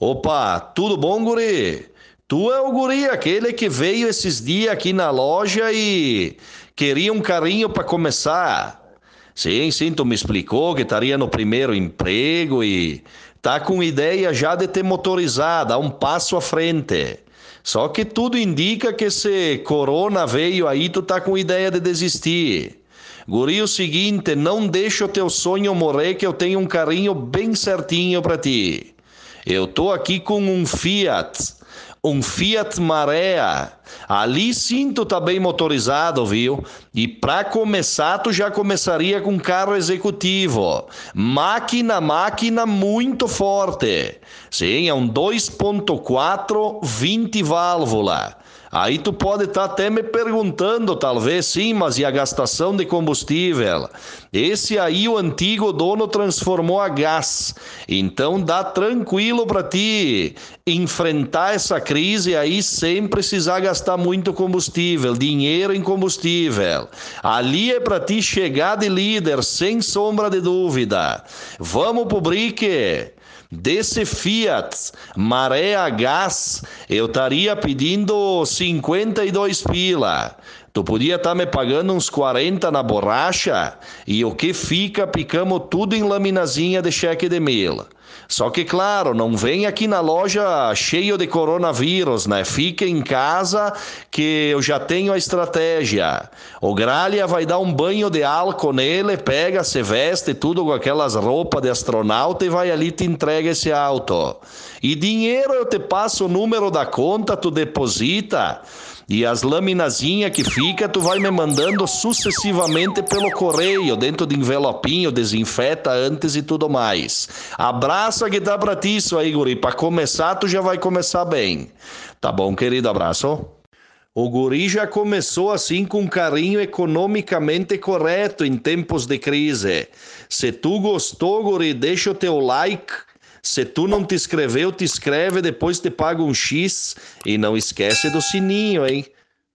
Opa, tudo bom, guri? Tu é o guri, aquele que veio esses dias aqui na loja e queria um carinho para começar. Sim, sim, tu me explicou que estaria no primeiro emprego e tá com ideia já de te motorizar, dar um passo à frente. Só que tudo indica que se corona veio aí, tu tá com ideia de desistir. Guri, o seguinte, não deixa o teu sonho morrer que eu tenho um carinho bem certinho para ti. Eu tô aqui com um Fiat um Fiat Marea. Ali sim tu tá bem motorizado, viu? E para começar, tu já começaria com carro executivo. Máquina, máquina muito forte. Sim, é um 2.4 20 válvula. Aí tu pode estar tá até me perguntando, talvez sim, mas e a gastação de combustível? Esse aí o antigo dono transformou a gás. Então dá tranquilo para ti enfrentar essa crise crise aí sem precisar gastar muito combustível, dinheiro em combustível. Ali é para ti chegar de líder, sem sombra de dúvida. Vamos pro BRIC. desse Fiat Maré a Gás, eu estaria pedindo 52 pila. Tu podia estar tá me pagando uns 40 na borracha e o que fica, picamos tudo em laminazinha de cheque de mil. Só que, claro, não vem aqui na loja cheio de coronavírus, né? Fica em casa que eu já tenho a estratégia. O Gralha vai dar um banho de álcool nele, pega, se veste tudo com aquelas roupas de astronauta e vai ali te entrega esse auto. E dinheiro eu te passo o número da conta, tu deposita. E as laminazinhas que fica, tu vai me mandando sucessivamente pelo correio, dentro de envelopinho, desinfeta antes e tudo mais. Abraço que dá pra ti isso aí, guri. Pra começar, tu já vai começar bem. Tá bom, querido? Abraço. O guri já começou assim com carinho economicamente correto em tempos de crise. Se tu gostou, guri, deixa o teu like se tu não te inscreveu, te inscreve, depois te paga um X e não esquece do sininho, hein?